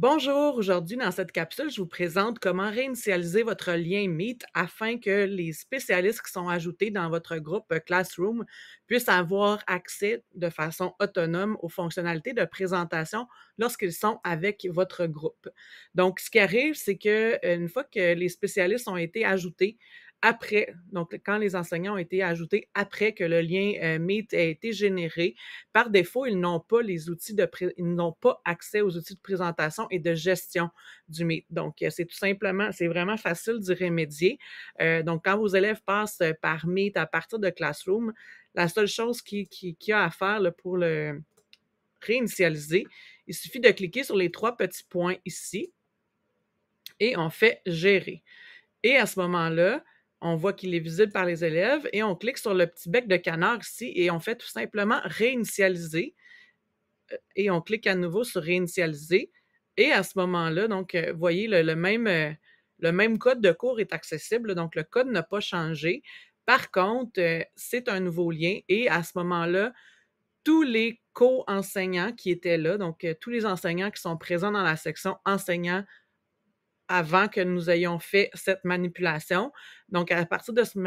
Bonjour, aujourd'hui dans cette capsule, je vous présente comment réinitialiser votre lien Meet afin que les spécialistes qui sont ajoutés dans votre groupe euh, Classroom puissent avoir accès de façon autonome aux fonctionnalités de présentation lorsqu'ils sont avec votre groupe. Donc, ce qui arrive, c'est que euh, une fois que les spécialistes ont été ajoutés après, donc quand les enseignants ont été ajoutés après que le lien euh, Meet a été généré, par défaut, ils n'ont pas les outils de ils n'ont pas accès aux outils de présentation et de gestion du Meet. Donc, euh, c'est tout simplement, c'est vraiment facile d'y remédier. Euh, donc, quand vos élèves passent par Meet à partir de Classroom, la seule chose qu'il qui, a à faire pour le réinitialiser, il suffit de cliquer sur les trois petits points ici et on fait gérer. Et à ce moment-là, on voit qu'il est visible par les élèves et on clique sur le petit bec de canard ici et on fait tout simplement réinitialiser. Euh, et on clique à nouveau sur réinitialiser. Et à ce moment-là, donc, euh, vous voyez, le, même, euh, le même code de cours est accessible. Donc, le code n'a pas changé. Par contre, c'est un nouveau lien et à ce moment-là, tous les co-enseignants qui étaient là, donc tous les enseignants qui sont présents dans la section enseignants avant que nous ayons fait cette manipulation. Donc, à partir de ce,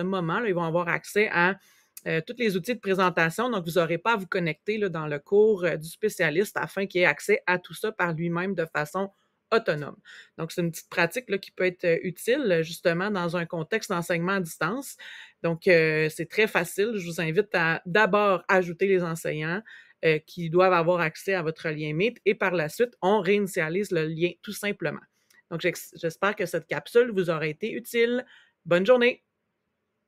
euh, moment, ils vont avoir accès à euh, tous les outils de présentation. Donc, vous n'aurez pas à vous connecter dans le cours euh, du spécialiste afin qu'il ait accès à tout ça par lui-même de façon autonome. Donc, c'est une petite pratique qui peut être utile justement dans un contexte d'enseignement à distance. Donc, c'est très facile. Je vous invite à d'abord ajouter les enseignants qui doivent avoir accès à votre lien Meet et par la suite, on réinitialise le lien tout simplement. Donc, j'espère que cette capsule vous aura été utile. Bonne journée!